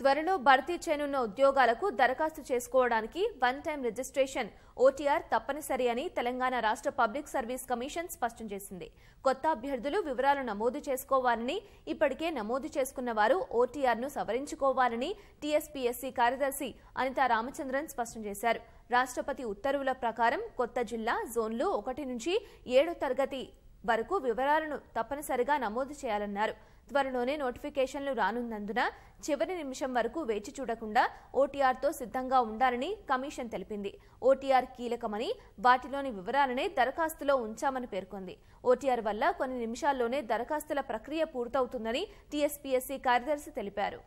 త్వరలో భర్తీ చేయనున్న ఉద్యోగాలకు దరఖాస్తు చేసుకోవడానికి వన్ టైం రిజిస్ట్రేషన్ ఓటీఆర్ తప్పనిసరి అని తెలంగాణ రాష్ట్ర పబ్లిక్ సర్వీస్ కమిషన్ స్పష్టం చేసింది కొత్త అభ్యర్థులు వివరాలు నమోదు చేసుకోవాలని ఇప్పటికే నమోదు చేసుకున్న వారు ఓటీఆర్ను సవరించుకోవాలని టీఎస్పీఎస్సీ కార్యదర్శి అనితా రామచంద్రన్ స్పష్టం చేశారు రాష్ట్రపతి ఉత్తర్వుల ప్రకారం కొత్త జిల్లా జోన్లు ఒకటి నుంచి ఏడో తరగతి వరకు వివరాలను తప్పనిసరిగా నమోదు చేయాలన్నారు త్వరలోనే నోటిఫికేషన్లు రానున్నందున చివరి నిమిషం వరకు వేచి చూడకుండా ఓటీఆర్తో సిద్ధంగా ఉండాలని కమిషన్ తెలిపింది ఓటీఆర్ కీలకమని వాటిలోని వివరాలనే దరఖాస్తులో ఉంచామని పేర్కొంది ఓటీఆర్ వల్ల కొన్ని నిమిషాల్లోనే దరఖాస్తుల ప్రక్రియ పూర్తవుతుందని టీఎస్పీఎస్సీ కార్యదర్శి తెలిపారు